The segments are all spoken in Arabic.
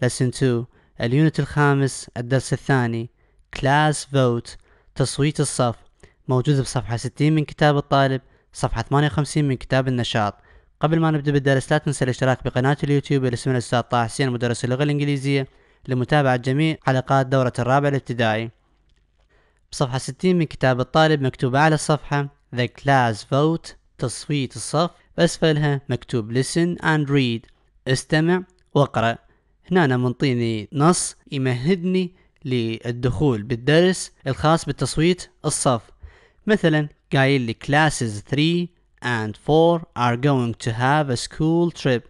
Lesson 2 اليونت الخامس الدرس الثاني Class Vote تصويت الصف موجود بصفحة 60 من كتاب الطالب صفحة 58 من كتاب النشاط قبل ما نبدأ بالدرس لا تنسى الاشتراك بقناة اليوتيوب اللي اسمها الأستاذ طه حسين مدرس اللغة الإنجليزية لمتابعة جميع حلقات دورة الرابع الابتدائي بصفحة 60 من كتاب الطالب مكتوب على الصفحة The Class Vote تصويت الصف أسفلها مكتوب Listen and Read استمع واقرأ هنا منطيني نص يمهدني للدخول بالدرس الخاص بالتصويت الصف مثلا قايل لي classes 3 and 4 are going to have a school trip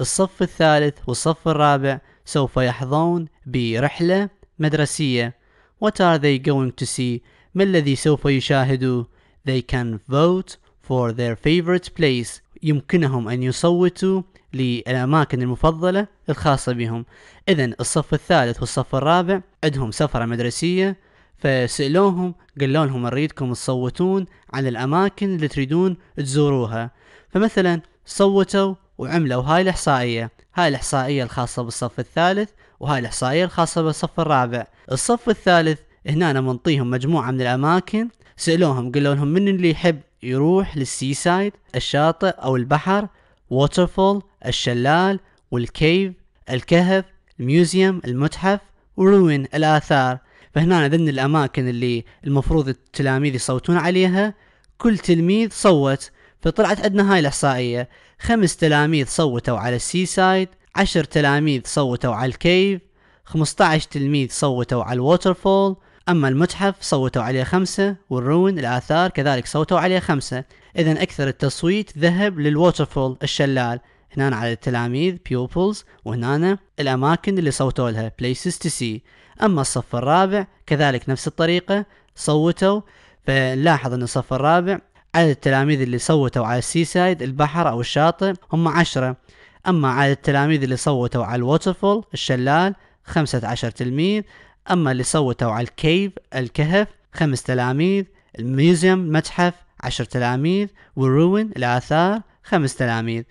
الصف الثالث والصف الرابع سوف يحظون برحلة مدرسية What are they going to see? ما الذي سوف يشاهدوا؟ They can vote for their favorite place يمكنهم أن يصوتوا للأماكن المفضلة الخاصة بهم إذا الصف الثالث والصف الرابع عندهم سفرة مدرسية فسألوهم قالوا لهم نريدكم تصوتون على الأماكن اللي تريدون تزوروها فمثلا صوتوا وعملوا هاي الإحصائية هاي الإحصائية الخاصة بالصف الثالث وهاي الإحصائية الخاصة بالصف الرابع الصف الثالث هنا أنا منطيهم مجموعة من الأماكن سألوهم قالوا لهم من اللي يحب يروح للسيسايد الشاطئ أو البحر waterfall الشلال والكيف الكهف الميوزيوم المتحف وروين الآثار فهنا ضمن الأماكن اللي المفروض التلاميذ يصوتون عليها كل تلميذ صوت فطلعت عندنا هاي الإحصائية خمس تلاميذ صوتوا على السي سايد عشر تلاميذ صوتوا على الكيف عشر تلميذ صوتوا على الووترفول أما المتحف صوتوا عليه خمسة والرون الآثار كذلك صوتوا عليه خمسة إذا أكثر التصويت ذهب للووترفول الشلال هنا على التلاميذ pupils وهنا الأماكن اللي صوتوا لها places to see أما الصف الرابع كذلك نفس الطريقة صوتوا فنلاحظ أن الصف الرابع عدد التلاميذ اللي صوتوا على السيسايد البحر أو الشاطئ هم عشرة أما عدد التلاميذ اللي صوتوا على الووترفول الشلال خمسة عشر تلميذ أما اللي صوتوا على الكيف الكهف خمس تلاميذ الميوزيوم المتحف عشر تلاميذ والروين الآثار خمس تلاميذ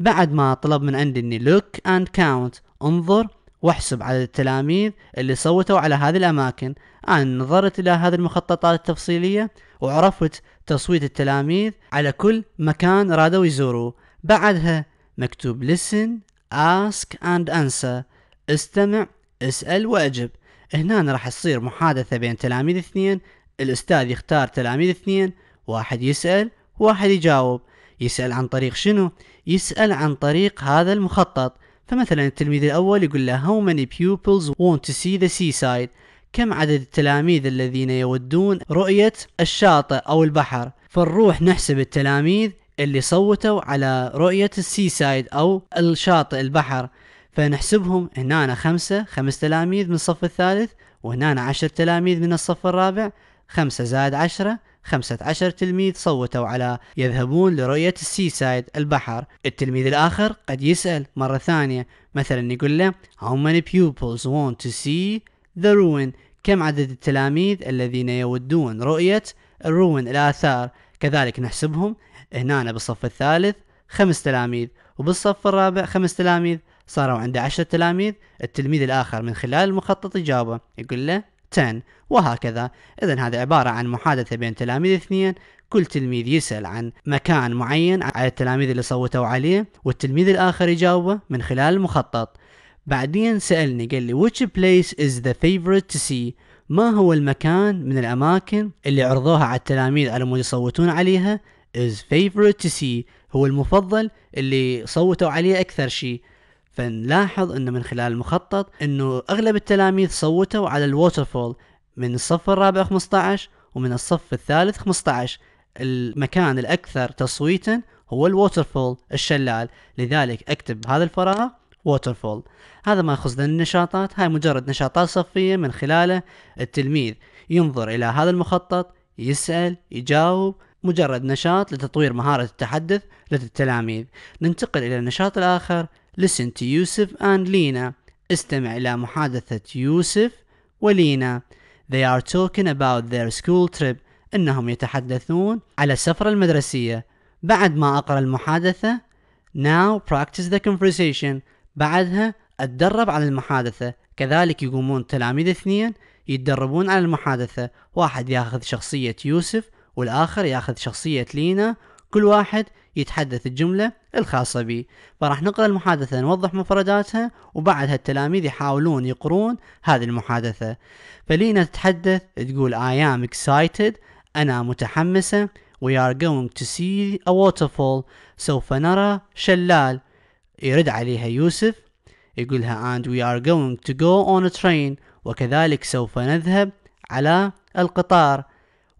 بعد ما طلب من عندي اني لوك اند كاونت انظر واحسب عدد التلاميذ اللي صوتوا على هذه الأماكن أنا نظرت إلى هذه المخططات التفصيلية وعرفت تصويت التلاميذ على كل مكان رادوا يزوروه بعدها مكتوب listen ask and answer استمع اسأل واجب هنا راح تصير محادثة بين تلاميذ اثنين الأستاذ يختار تلاميذ اثنين واحد يسأل واحد يجاوب يسأل عن طريق شنو؟ يسأل عن طريق هذا المخطط فمثلا التلميذ الأول يقول له How many pupils want to see the seaside؟ كم عدد التلاميذ الذين يودون رؤية الشاطئ أو البحر؟ فنروح نحسب التلاميذ اللي صوتوا على رؤية السيسايد أو الشاطئ البحر فنحسبهم هنا خمسة خمس تلاميذ من الصف الثالث وهنا عشر تلاميذ من الصف الرابع خمسة زائد عشرة خمسة عشر تلميذ صوتوا على يذهبون لرؤية السي سايد البحر التلميذ الآخر قد يسأل مرة ثانية مثلا يقول له How many pupils want to see the ruin كم عدد التلاميذ الذين يودون رؤية الروين الآثار كذلك نحسبهم هنا بالصف الثالث خمس تلاميذ وبالصف الرابع خمس تلاميذ صاروا عنده عشرة تلاميذ التلميذ الآخر من خلال المخطط يجاوبه يقول له 10 وهكذا إذا هذا عبارة عن محادثة بين تلاميذ اثنين كل تلميذ يسأل عن مكان معين على التلاميذ اللي صوتوا عليه والتلميذ الآخر يجاوبه من خلال المخطط بعدين سألني قال لي which place is the favorite to see ما هو المكان من الأماكن اللي عرضوها على التلاميذ على مود يصوتون عليها is favorite to see هو المفضل اللي صوتوا عليه أكثر شيء فنلاحظ انه من خلال المخطط انه اغلب التلاميذ صوتوا على الووترفول من الصف الرابع 15 ومن الصف الثالث 15 المكان الاكثر تصويتا هو الووترفول الشلال لذلك اكتب هذا الفراغ ووترفول هذا ما يخص النشاطات هاي مجرد نشاطات صفية من خلاله التلميذ ينظر إلى هذا المخطط يسأل يجاوب مجرد نشاط لتطوير مهارة التحدث لدى التلاميذ ننتقل إلى النشاط الآخر Listen to Yusuf and Lina. استمع إلى محادثة يوسف ولينا. They are talking about their school trip. إنهم يتحدثون على السفرة المدرسية. بعد ما أقرأ المحادثة Now practice the conversation. بعدها أتدرب على المحادثة. كذلك يقومون تلاميذ اثنين يتدربون على المحادثة. واحد ياخذ شخصية يوسف والآخر ياخذ شخصية لينا كل واحد يتحدث الجملة الخاصة به فراح نقرأ المحادثة نوضح مفرداتها وبعدها التلاميذ يحاولون يقرون هذه المحادثة فلينا تتحدث تقول I am excited أنا متحمسة We are going to see a waterfall سوف نرى شلال يرد عليها يوسف يقولها and we are going to go on a train وكذلك سوف نذهب على القطار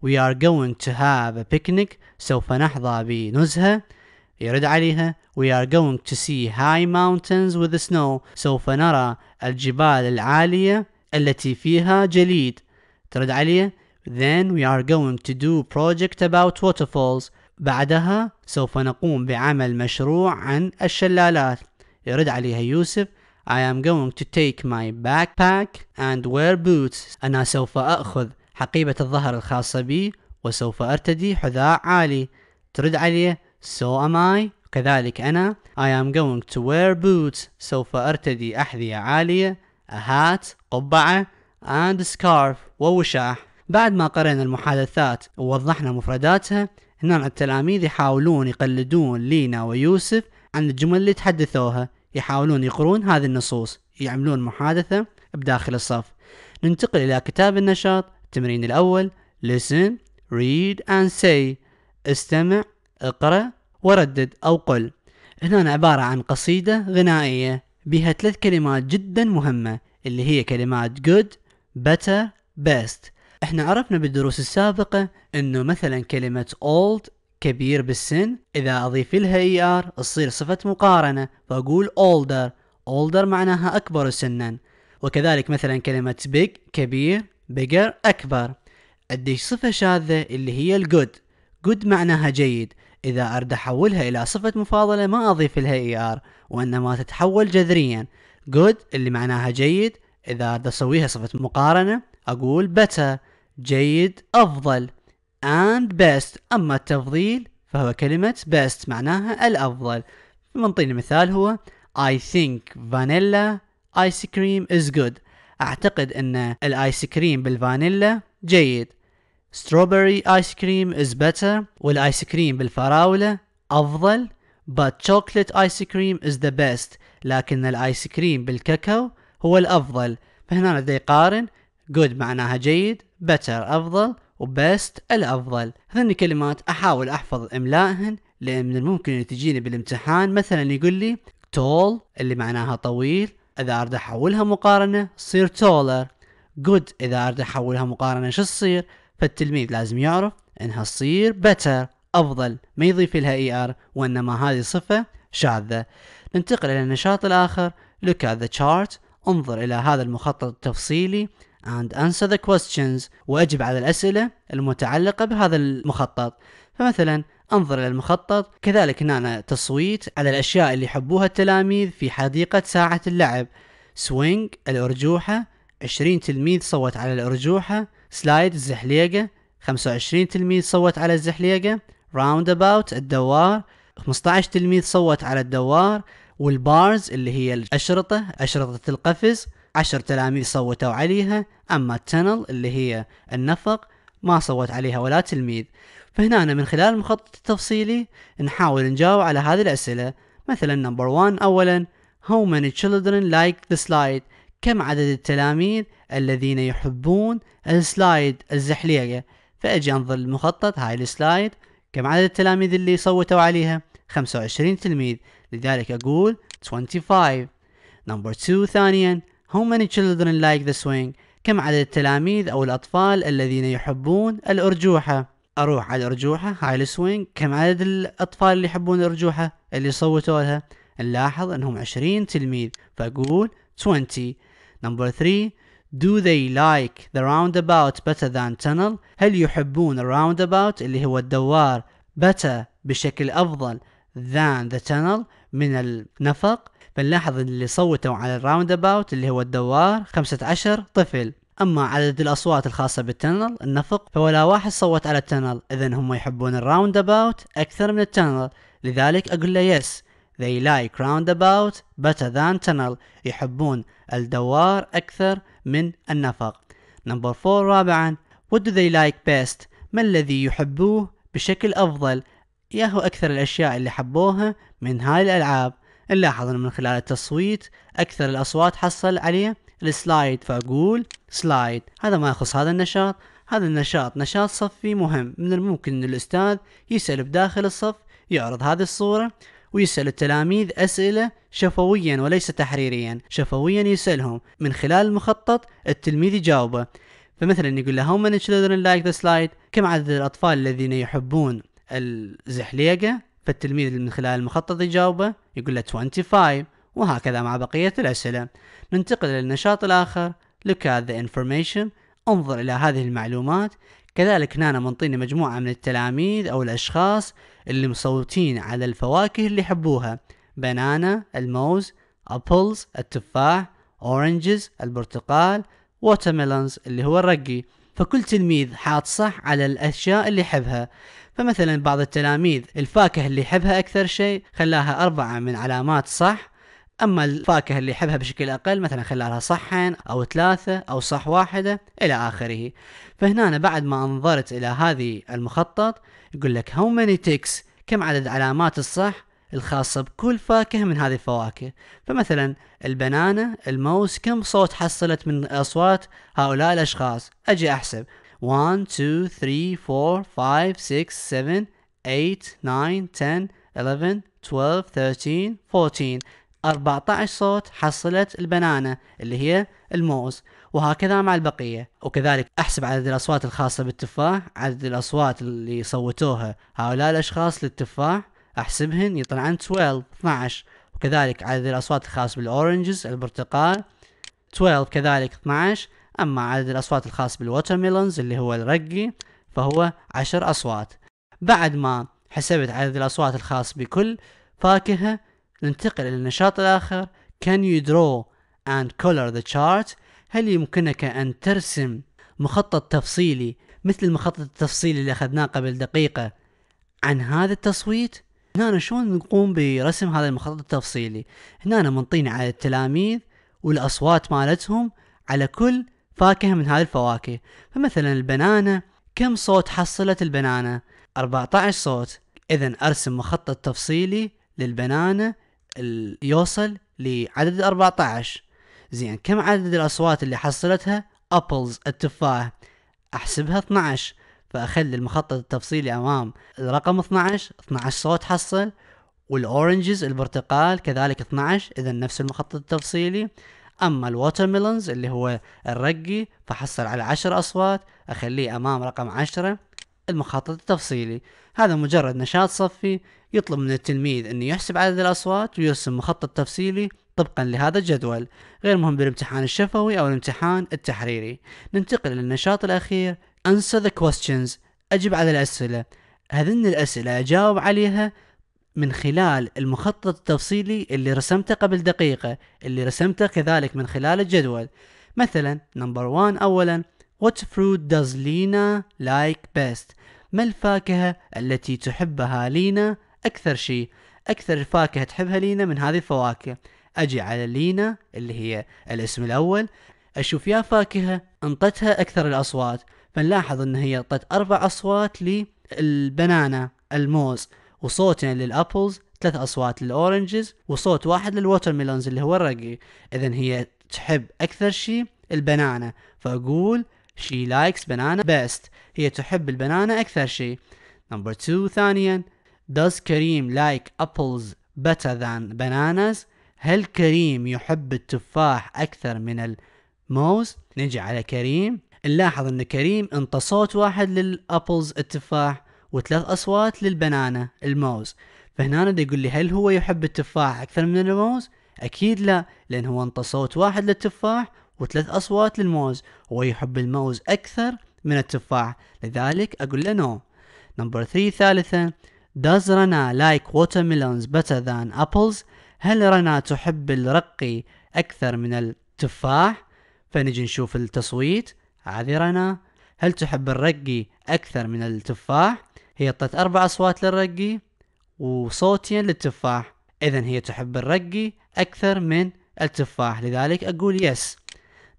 we are going to have a picnic سوف نحظى بنزهة يرد عليها we are going to see high mountains with snow سوف نرى الجبال العالية التي فيها جليد ترد عليها. then we are going to do project about waterfalls بعدها سوف نقوم بعمل مشروع عن الشلالات يرد عليها يوسف I am going to take my backpack and wear boots أنا سوف أخذ حقيبة الظهر الخاصة بي وسوف أرتدي حذاء عالي ترد عليه So am I كذلك أنا I am going to wear boots سوف أرتدي أحذية عالية a hat قبعة and scarf ووشاح بعد ما قرأنا المحادثات ووضحنا مفرداتها هنا التلاميذ يحاولون يقلدون لينا ويوسف عن الجمل اللي تحدثوها يحاولون يقرون هذه النصوص يعملون محادثة بداخل الصف ننتقل إلى كتاب النشاط التمرين الأول listen read and say استمع اقرأ وردد أو قل هنا عبارة عن قصيدة غنائية بها ثلاث كلمات جدا مهمة اللي هي كلمات good better best احنا عرفنا بالدروس السابقة انه مثلا كلمة old كبير بالسن اذا اضيف لها ار er تصير صفة مقارنة فاقول older older معناها اكبر سنا وكذلك مثلا كلمة big كبير بيجر أكبر أديش صفة شاذة اللي هي الجود جود معناها جيد إذا أرد أحولها إلى صفة مفاضلة ما أضيف لها اي ار وإنما تتحول جذريا good اللي معناها جيد إذا أرد أسويها صفة مقارنة أقول better جيد أفضل and best أما التفضيل فهو كلمة best معناها الأفضل منطيني مثال هو I think vanilla ice cream is good اعتقد ان الايس كريم بالفانيلا جيد ستروبري ايس كريم از بيتر والايس كريم بالفراوله افضل but chocolate ice cream is the best لكن الايس كريم بالكاكاو هو الافضل فهنا دا يقارن good معناها جيد better افضل وبست الافضل هذني كلمات احاول احفظ املائهن لان من الممكن ان تجيني بالامتحان مثلا يقول لي tall اللي معناها طويل اذا اريد احولها مقارنه تصير تولر جود اذا اريد احولها مقارنه شو تصير فالتلميذ لازم يعرف انها تصير بتر افضل ما يضيف لها اي e ار وانما هذه صفه شاذه ننتقل الى النشاط الاخر look at the chart انظر الى هذا المخطط التفصيلي and answer the questions واجب على الاسئله المتعلقه بهذا المخطط فمثلا انظر الى المخطط كذلك هنا تصويت على الاشياء اللي يحبوها التلاميذ في حديقة ساعة اللعب سوينج الارجوحة 20 تلميذ صوت على الارجوحة سلايد الزحليقة 25 تلميذ صوت على الزحليقة راوند اباوت الدوار 15 تلميذ صوت على الدوار والبارز اللي هي الأشرطة أشرطة القفز 10 تلاميذ صوتوا عليها أما التنل اللي هي النفق ما صوت عليها ولا تلميذ فهنا أنا من خلال المخطط التفصيلي نحاول نجاوب على هذه الأسئلة مثلا نمبر 1 أولا How many children like the slide كم عدد التلاميذ الذين يحبون السلايد الزحليقة فأجي أنظر المخطط هاي السلايد كم عدد التلاميذ اللي صوتوا عليها 25 تلميذ لذلك أقول 25 نمبر 2 ثانيا How many children like the swing كم عدد التلاميذ أو الأطفال الذين يحبون الأرجوحة اروح على الرجوحه هاي السوينج كم عدد الاطفال اللي يحبون الرجوحه اللي صوتوا لها نلاحظ انهم عشرين تلميذ فاقول 20 نمبر 3 Do they like the roundabout better than tunnel؟ هل يحبون الراوندابوت اللي هو الدوار better بشكل أفضل than the tunnel من النفق؟ فنلاحظ اللي صوتوا على الراوندابوت اللي هو الدوار 15 طفل أما عدد الأصوات الخاصة بالتنل النفق فولا واحد صوت على التنل إذا هم يحبون الراوند أباوت أكثر من التنل لذلك أقول له يس they like roundabout better than tunnel يحبون الدوار أكثر من النفق نمبر فور رابعا what do they like best ما الذي يحبوه بشكل أفضل ياهو أكثر الأشياء اللي حبوها من هاي الألعاب نلاحظ من خلال التصويت أكثر الأصوات حصل عليه السلايد فأقول سلايد هذا ما يخص هذا النشاط هذا النشاط نشاط صفي مهم من الممكن أن الأستاذ يسأل بداخل الصف يعرض هذه الصورة ويسأل التلاميذ أسئلة شفويا وليس تحريريا شفويا يسألهم من خلال المخطط التلميذ يجاوبه فمثلا يقول له هم من children like the slide كم عدد الأطفال الذين يحبون الزحليقة فالتلميذ من خلال المخطط يجاوبه يقول له 25 وهكذا مع بقية الأسئلة ننتقل للنشاط الآخر Look at the information انظر إلى هذه المعلومات كذلك هنا منطيني مجموعة من التلاميذ أو الأشخاص اللي مصوتين على الفواكه اللي يحبوها بنانا الموز أبلز التفاح أورنجز البرتقال ووترميلونز اللي هو الرقي فكل تلميذ حاط صح على الأشياء اللي يحبها فمثلا بعض التلاميذ الفاكهة اللي يحبها أكثر شيء خلاها أربعة من علامات صح اما الفاكهه اللي يحبها بشكل اقل مثلا خلالها صحن او ثلاثه او صح واحده الى اخره فهنا أنا بعد ما انظرت الى هذه المخطط يقول لك هاو ماني تيكس كم عدد علامات الصح الخاصة بكل فاكهة من هذه الفواكه فمثلا البنانة الموز كم صوت حصلت من أصوات هؤلاء الأشخاص أجي أحسب 1 2 3 4 5 6 7 8 9 10 11 12 13 14 14 صوت حصلت البنانة اللي هي الموز وهكذا مع البقية وكذلك أحسب عدد الأصوات الخاصة بالتفاح عدد الأصوات اللي صوتوها هؤلاء الأشخاص للتفاح أحسبهن يطلع عن 12 12 وكذلك عدد الأصوات الخاصة بالأورنجز البرتقال 12 كذلك 12 أما عدد الأصوات الخاص بالووتر ميلونز اللي هو الرقي فهو 10 أصوات بعد ما حسبت عدد الأصوات الخاص بكل فاكهة ننتقل إلى النشاط الآخر Can you draw and color the chart هل يمكنك أن ترسم مخطط تفصيلي مثل المخطط التفصيلي اللي أخذناه قبل دقيقة عن هذا التصويت هنا شلون نقوم برسم هذا المخطط التفصيلي هنا منطين على التلاميذ والأصوات مالتهم على كل فاكهة من هذه الفواكه فمثلا البنانة كم صوت حصلت البنانة 14 صوت إذا أرسم مخطط تفصيلي للبنانة يوصل لعدد 14 زين كم عدد الاصوات اللي حصلتها ابلز التفاح احسبها 12 فاخلي المخطط التفصيلي امام الرقم 12 12 صوت حصل والاورنجز البرتقال كذلك 12 اذا نفس المخطط التفصيلي اما الووتر ميلونز اللي هو الرقي فحصل على 10 اصوات اخليه امام رقم 10 المخطط التفصيلي هذا مجرد نشاط صفي يطلب من التلميذ أن يحسب عدد الأصوات ويرسم مخطط تفصيلي طبقا لهذا الجدول غير مهم بالامتحان الشفوي أو الامتحان التحريري ننتقل للنشاط الأخير Answer the questions أجب على الأسئلة هذن الأسئلة أجاوب عليها من خلال المخطط التفصيلي اللي رسمته قبل دقيقة اللي رسمته كذلك من خلال الجدول مثلا نمبر 1 أولا What fruit does Lena like best ما الفاكهة التي تحبها لينا أكثر شيء أكثر فاكهة تحبها لينا من هذه الفواكه أجي على لينا اللي هي الاسم الأول أشوف يا فاكهة انطتها أكثر الأصوات فنلاحظ أن هي انطت أربع أصوات للبنانا الموز وصوتين للأبلز ثلاث أصوات للأورنجز وصوت واحد للووتر ميلونز اللي هو الرقي إذا هي تحب أكثر شيء البنانا فأقول She likes banana best. هي تحب البنانة أكثر شيء. Number two ثانيا Does كريم like apples better than bananas? هل كريم يحب التفاح أكثر من الموز؟ نجي على كريم نلاحظ أن كريم انت صوت واحد للأبلز التفاح وثلاث أصوات للبنانة الموز فهنا يقول لي هل هو يحب التفاح أكثر من الموز؟ أكيد لا لأن هو انت صوت واحد للتفاح وثلاث أصوات للموز هو يحب الموز أكثر من التفاح لذلك أقول له نو نمبر ثري ثالثا Does Rana like watermelons better than apples؟ هل رنا تحب الرقي أكثر من التفاح؟ فنجي نشوف التصويت هذه رنا هل تحب الرقي أكثر من التفاح؟ هي أعطت أربع أصوات للرقي وصوتين للتفاح إذا هي تحب الرقي أكثر من التفاح لذلك أقول يس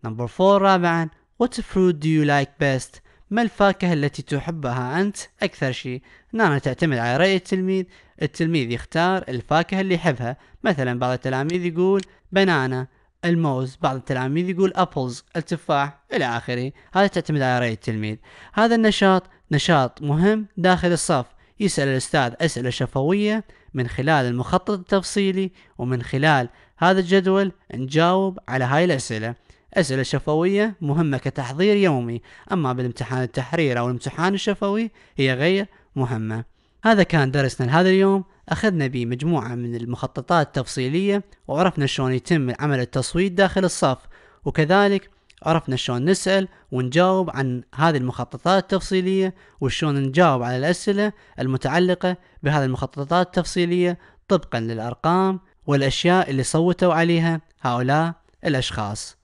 نمبر فور رابعا What fruit do you like best؟ ما الفاكهة التي تحبها أنت أكثر شيء؟ هنا نعم، تعتمد على رأي التلميذ التلميذ يختار الفاكهة اللي يحبها مثلا بعض التلاميذ يقول بنانا الموز بعض التلاميذ يقول أبلز التفاح إلى آخره هذا تعتمد على رأي التلميذ هذا النشاط نشاط مهم داخل الصف يسأل الأستاذ أسئلة شفوية من خلال المخطط التفصيلي ومن خلال هذا الجدول نجاوب على هاي الأسئلة أسئلة شفوية مهمة كتحضير يومي أما بالامتحان التحرير أو الامتحان الشفوي هي غير مهمة هذا كان درسنا لهذا اليوم أخذنا به مجموعة من المخططات التفصيلية وعرفنا شلون يتم عمل التصويت داخل الصف وكذلك عرفنا شلون نسأل ونجاوب عن هذه المخططات التفصيلية وشلون نجاوب على الأسئلة المتعلقة بهذه المخططات التفصيلية طبقا للأرقام والأشياء اللي صوتوا عليها هؤلاء الأشخاص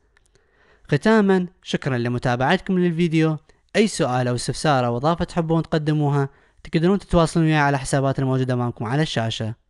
ختاما شكرا لمتابعتكم للفيديو اي سؤال او استفسار او اضافه تحبون تقدموها تقدرون تتواصلون معي على حسابات الموجوده امامكم على الشاشه